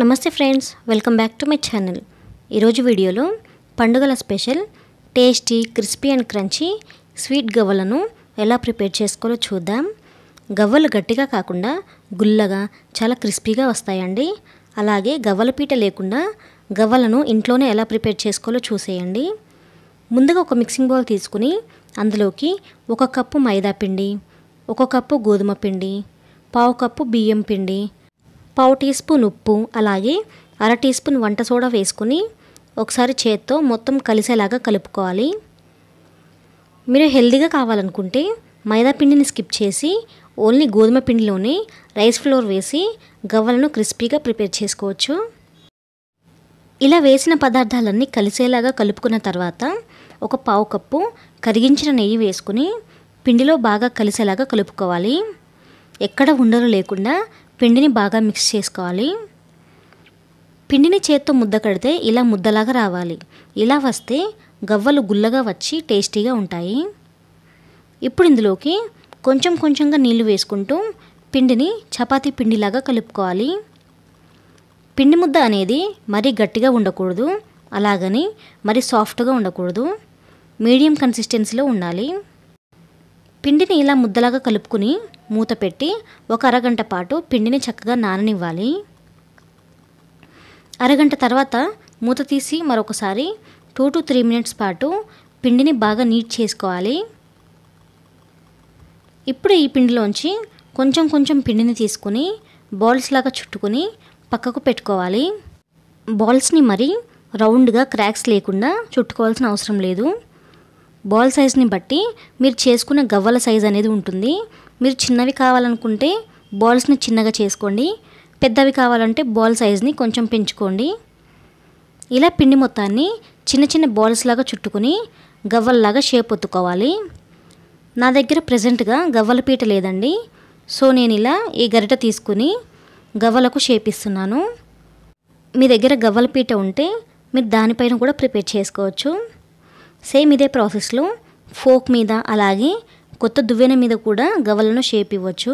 నమస్తే friends welcome back to my channel ఈరోజు వీడియోలో పండుగల special tasty crispy and crunchy sweet గవ్వలను ఎలా ప్రిపేర్ చేసుకోవాలో చూద్దాం గవ్వలు గట్టిగా కాకుండా గుల్లగా చాలా క్రిస్పీగా వస్తాయండి అలాగే గవ్వల పీట లేకుండా గవ్వలను ఇంట్లోనే ఎలా ప్రిపేర్ చేసుకోవాలో చూసేయండి ముందుగా ఒక మిక్సింగ్ బౌల్ తీసుకుని అందులోకి ఒక కప్పు మైదా పిండి ఒక కప్పు గోధుమ పిండి పావు కప్పు బియ్యం పిండి పావు టీ స్పూన్ ఉప్పు అలాగే అర టీ స్పూన్ వంట సోడా వేసుకుని ఒకసారి చేత్తో మొత్తం కలిసేలాగా కలుపుకోవాలి మీరు హెల్దీగా కావాలనుకుంటే మైదా పిండిని స్కిప్ చేసి ఓన్లీ గోధుమ పిండిలోనే రైస్ ఫ్లోర్ వేసి గవ్వలను క్రిస్పీగా ప్రిపేర్ చేసుకోవచ్చు ఇలా వేసిన పదార్థాలన్నీ కలిసేలాగా కలుపుకున్న తర్వాత ఒక పావు కప్పు కరిగించిన నెయ్యి వేసుకుని పిండిలో బాగా కలిసేలాగా కలుపుకోవాలి ఎక్కడ ఉండలు లేకుండా పిండిని బాగా మిక్స్ చేసుకోవాలి పిండిని చేత్తో ముద్ద కడితే ఇలా ముద్దలాగా రావాలి ఇలా వస్తే గవ్వలు గుల్లగా వచ్చి టేస్టీగా ఉంటాయి ఇప్పుడు ఇందులోకి కొంచెం కొంచెంగా నీళ్లు వేసుకుంటూ పిండిని చపాతీ పిండిలాగా కలుపుకోవాలి పిండి ముద్ద అనేది మరీ గట్టిగా ఉండకూడదు అలాగని మరీ సాఫ్ట్గా ఉండకూడదు మీడియం కన్సిస్టెన్సీలో ఉండాలి పిండిని ఇలా ముద్దలాగా కలుపుకుని మూత పెట్టి ఒక అరగంట పాటు పిండిని చక్కగా నాననివ్వాలి అరగంట తర్వాత మూత తీసి మరొకసారి టూ టు త్రీ మినిట్స్ పాటు పిండిని బాగా నీట్ చేసుకోవాలి ఇప్పుడు ఈ పిండిలోంచి కొంచెం కొంచెం పిండిని తీసుకుని బాల్స్ లాగా చుట్టుకుని పక్కకు పెట్టుకోవాలి బాల్స్ని మరి రౌండ్గా క్రాక్స్ లేకుండా చుట్టుకోవాల్సిన అవసరం లేదు బాల్ సైజ్ని బట్టి మీరు చేసుకునే గవ్వల సైజ్ అనేది ఉంటుంది మీరు చిన్నవి కావాలనుకుంటే బాల్స్ని చిన్నగా చేసుకోండి పెద్దవి కావాలంటే బాల్ సైజ్ని కొంచెం పెంచుకోండి ఇలా పిండి మొత్తాన్ని చిన్న చిన్న బాల్స్ లాగా చుట్టుకుని గవ్వల్లాగా షేప్ ఒత్తుకోవాలి నా దగ్గర ప్రజెంట్గా గవ్వల పీట లేదండి సో నేను ఇలా ఈ గరిట తీసుకుని గవ్వలకు షేప్ ఇస్తున్నాను మీ దగ్గర గవ్వల పీట ఉంటే మీరు దానిపైన కూడా ప్రిపేర్ చేసుకోవచ్చు సేమ్ ఇదే ప్రాసెస్లో ఫోక్ మీద అలాగే కొత్త దువ్వెన మీద కూడా గవలను షేప్ ఇవ్వచ్చు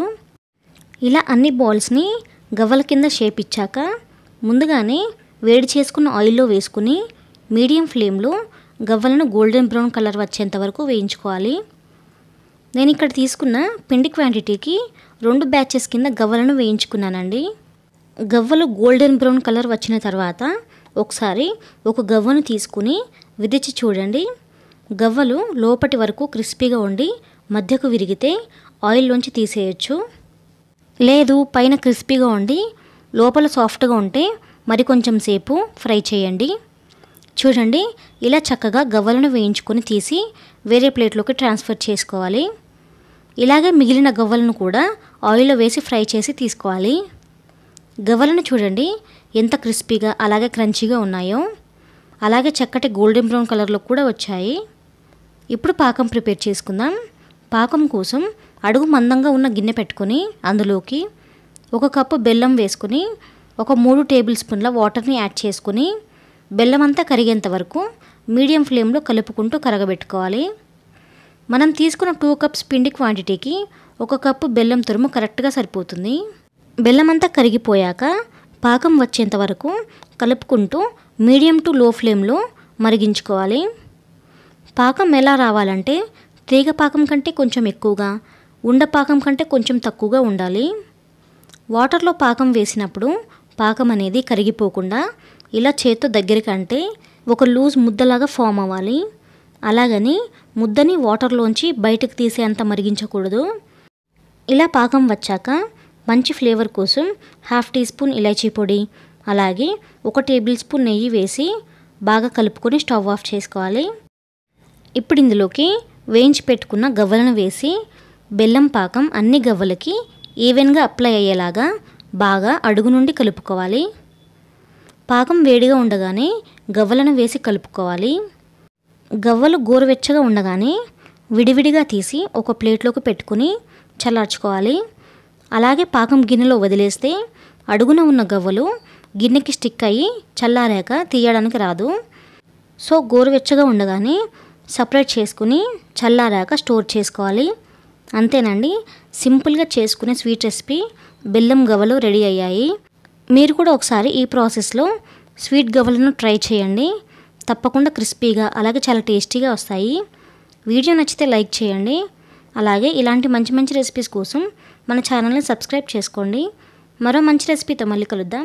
ఇలా అన్ని బాల్స్ని గవ్వల కింద షేప్ ఇచ్చాక ముందుగానే వేడి చేసుకున్న ఆయిల్లో వేసుకుని మీడియం ఫ్లేమ్లో గవ్వలను గోల్డెన్ బ్రౌన్ కలర్ వచ్చేంత వరకు వేయించుకోవాలి నేను ఇక్కడ తీసుకున్న పిండి క్వాంటిటీకి రెండు బ్యాచెస్ కింద గవ్వలను వేయించుకున్నానండి గవ్వలు గోల్డెన్ బ్రౌన్ కలర్ వచ్చిన తర్వాత ఒకసారి ఒక గవ్వను తీసుకుని విరిచి చూడండి గవ్వలు లోపటి వరకు క్రిస్పీగా ఉండి మధ్యకు విరిగితే ఆయిల్లోంచి తీసేయచ్చు లేదు పైన క్రిస్పీగా ఉండి లోపల సాఫ్ట్గా ఉంటే మరి కొంచెం సేపు ఫ్రై చేయండి చూడండి ఇలా చక్కగా గవ్వలను వేయించుకొని తీసి వేరే ప్లేట్లోకి ట్రాన్స్ఫర్ చేసుకోవాలి ఇలాగే మిగిలిన గవ్వలను కూడా ఆయిల్లో వేసి ఫ్రై చేసి తీసుకోవాలి గవ్వలను చూడండి ఎంత క్రిస్పీగా అలాగే క్రంచీగా ఉన్నాయో అలాగే చక్కటి గోల్డెన్ బ్రౌన్ కలర్లో కూడా వచ్చాయి ఇప్పుడు పాకం ప్రిపేర్ చేసుకుందాం పాకం కోసం అడుగు మందంగా ఉన్న గిన్నె పెట్టుకొని అందులోకి ఒక కప్పు బెల్లం వేసుకుని ఒక మూడు టేబుల్ స్పూన్ల వాటర్ని యాడ్ చేసుకుని బెల్లం అంతా కరిగేంత వరకు మీడియం ఫ్లేమ్లో కలుపుకుంటూ కరగబెట్టుకోవాలి మనం తీసుకున్న టూ కప్స్ పిండి క్వాంటిటీకి ఒక కప్పు బెల్లం తురుము కరెక్ట్గా సరిపోతుంది బెల్లం అంతా కరిగిపోయాక పాకం వచ్చేంత వరకు కలుపుకుంటూ మీడియం టు లో ఫ్లేమ్లో మరిగించుకోవాలి పాకం ఎలా రావాలంటే తీగ పాకం కంటే కొంచెం ఎక్కువగా ఉండపాకం కంటే కొంచెం తక్కువగా ఉండాలి వాటర్లో పాకం వేసినప్పుడు పాకం అనేది కరిగిపోకుండా ఇలా చేత్తో దగ్గరికి అంటే ఒక లూజ్ ముద్దలాగా ఫామ్ అవ్వాలి అలాగని ముద్దని వాటర్లోంచి బయటకు తీసేంత మరిగించకూడదు ఇలా పాకం వచ్చాక మంచి ఫ్లేవర్ కోసం హాఫ్ టీ స్పూన్ ఇలాచీ పొడి అలాగే ఒక టేబుల్ స్పూన్ నెయ్యి వేసి బాగా కలుపుకొని స్టవ్ ఆఫ్ చేసుకోవాలి ఇప్పుడు ఇందులోకి వేయించి పెట్టుకున్న గవ్వలను వేసి బెల్లం పాకం అన్ని గవ్వలకి ఈవెన్గా అప్లై అయ్యేలాగా బాగా అడుగు నుండి కలుపుకోవాలి పాకం వేడిగా ఉండగానే గవ్వలను వేసి కలుపుకోవాలి గవ్వలు గోరువెచ్చగా ఉండగానే విడివిడిగా తీసి ఒక ప్లేట్లోకి పెట్టుకుని చల్లార్చుకోవాలి అలాగే పాకం గిన్నెలో వదిలేస్తే అడుగున ఉన్న గవ్వలు గిన్నెకి స్టిక్ అయ్యి చల్లారాక తీయడానికి రాదు సో గోరువెచ్చగా ఉండగానే సపరేట్ చేసుకుని చల్లారాక స్టోర్ చేసుకోవాలి అంతేనండి సింపుల్గా చేసుకునే స్వీట్ రెసిపీ బెల్లం గవ్వలు రెడీ అయ్యాయి మీరు కూడా ఒకసారి ఈ ప్రాసెస్లో స్వీట్ గవ్వలను ట్రై చేయండి తప్పకుండా క్రిస్పీగా అలాగే చాలా టేస్టీగా వస్తాయి వీడియో నచ్చితే లైక్ చేయండి అలాగే ఇలాంటి మంచి మంచి రెసిపీస్ కోసం మన ఛానల్ని సబ్స్క్రైబ్ చేసుకోండి మరో మంచి రెసిపీతో మళ్ళీ కలుద్దాం